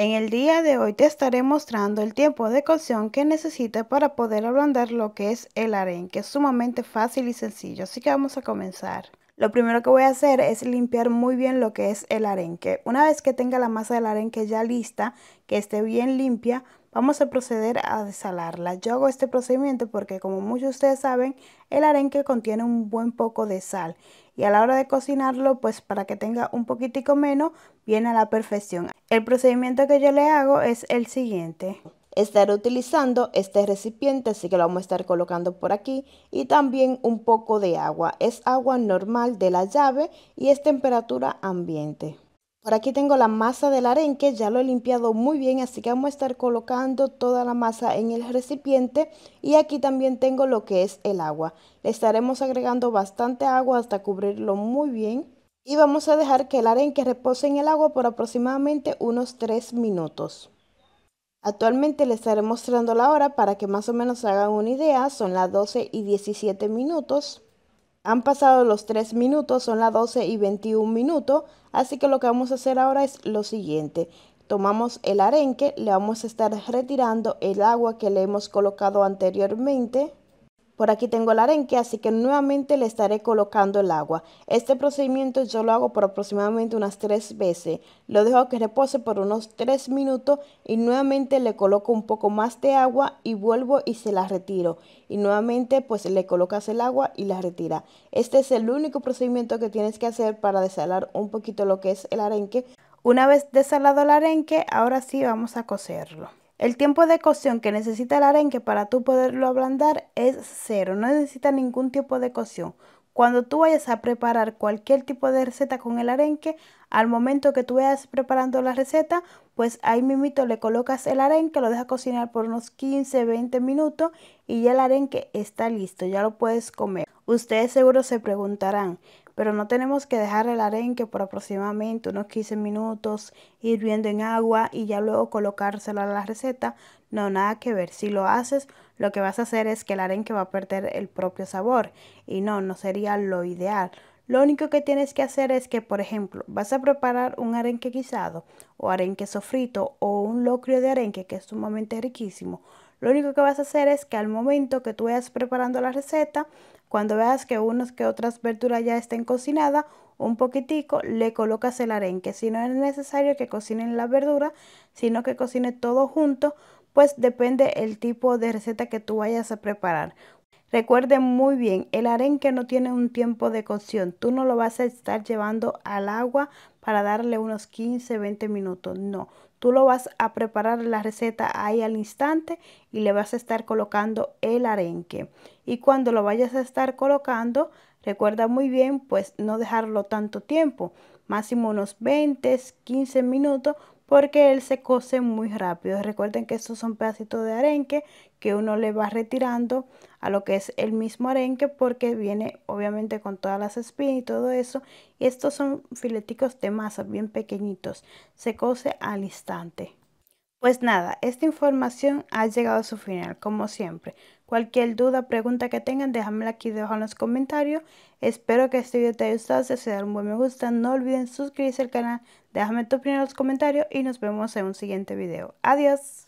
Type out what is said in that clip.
En el día de hoy te estaré mostrando el tiempo de cocción que necesitas para poder ablandar lo que es el arenque. es sumamente fácil y sencillo, así que vamos a comenzar. Lo primero que voy a hacer es limpiar muy bien lo que es el arenque. Una vez que tenga la masa del arenque ya lista, que esté bien limpia, Vamos a proceder a desalarla. Yo hago este procedimiento porque como muchos de ustedes saben, el arenque contiene un buen poco de sal y a la hora de cocinarlo, pues para que tenga un poquitico menos, viene a la perfección. El procedimiento que yo le hago es el siguiente. Estaré utilizando este recipiente, así que lo vamos a estar colocando por aquí y también un poco de agua. Es agua normal de la llave y es temperatura ambiente. Por aquí tengo la masa del arenque, ya lo he limpiado muy bien, así que vamos a estar colocando toda la masa en el recipiente. Y aquí también tengo lo que es el agua. Le estaremos agregando bastante agua hasta cubrirlo muy bien. Y vamos a dejar que el arenque repose en el agua por aproximadamente unos 3 minutos. Actualmente le estaré mostrando la hora para que más o menos hagan una idea, son las 12 y 17 minutos. Han pasado los 3 minutos, son las 12 y 21 minutos, así que lo que vamos a hacer ahora es lo siguiente. Tomamos el arenque, le vamos a estar retirando el agua que le hemos colocado anteriormente. Por aquí tengo el arenque, así que nuevamente le estaré colocando el agua. Este procedimiento yo lo hago por aproximadamente unas tres veces. Lo dejo que repose por unos tres minutos y nuevamente le coloco un poco más de agua y vuelvo y se la retiro. Y nuevamente pues le colocas el agua y la retira. Este es el único procedimiento que tienes que hacer para desalar un poquito lo que es el arenque. Una vez desalado el arenque, ahora sí vamos a cocerlo. El tiempo de cocción que necesita el arenque para tú poderlo ablandar es cero, no necesita ningún tipo de cocción. Cuando tú vayas a preparar cualquier tipo de receta con el arenque, al momento que tú vayas preparando la receta, pues ahí mimito le colocas el arenque, lo dejas cocinar por unos 15, 20 minutos y ya el arenque está listo, ya lo puedes comer. Ustedes seguro se preguntarán, pero no tenemos que dejar el arenque por aproximadamente unos 15 minutos hirviendo en agua y ya luego colocárselo a la receta. No, nada que ver. Si lo haces, lo que vas a hacer es que el arenque va a perder el propio sabor y no, no sería lo ideal. Lo único que tienes que hacer es que, por ejemplo, vas a preparar un arenque guisado o arenque sofrito o un locrio de arenque que es sumamente riquísimo. Lo único que vas a hacer es que al momento que tú vayas preparando la receta, cuando veas que unas que otras verduras ya estén cocinadas, un poquitico le colocas el arenque. Si no es necesario que cocinen la verdura, sino que cocine todo junto, pues depende el tipo de receta que tú vayas a preparar. Recuerden muy bien, el arenque no tiene un tiempo de cocción. Tú no lo vas a estar llevando al agua para darle unos 15, 20 minutos. No, tú lo vas a preparar la receta ahí al instante y le vas a estar colocando el arenque. Y cuando lo vayas a estar colocando, recuerda muy bien, pues no dejarlo tanto tiempo. Máximo unos 20, 15 minutos porque él se cose muy rápido. Recuerden que estos son pedacitos de arenque que uno le va retirando a lo que es el mismo arenque porque viene obviamente con todas las espinas y todo eso. Y estos son fileticos de masa bien pequeñitos. Se cose al instante. Pues nada, esta información ha llegado a su final, como siempre. Cualquier duda, pregunta que tengan, déjamela aquí debajo en los comentarios. Espero que este video te haya gustado. Si se da un buen me gusta, no olviden suscribirse al canal, Déjame tu opinión en los comentarios y nos vemos en un siguiente video. Adiós.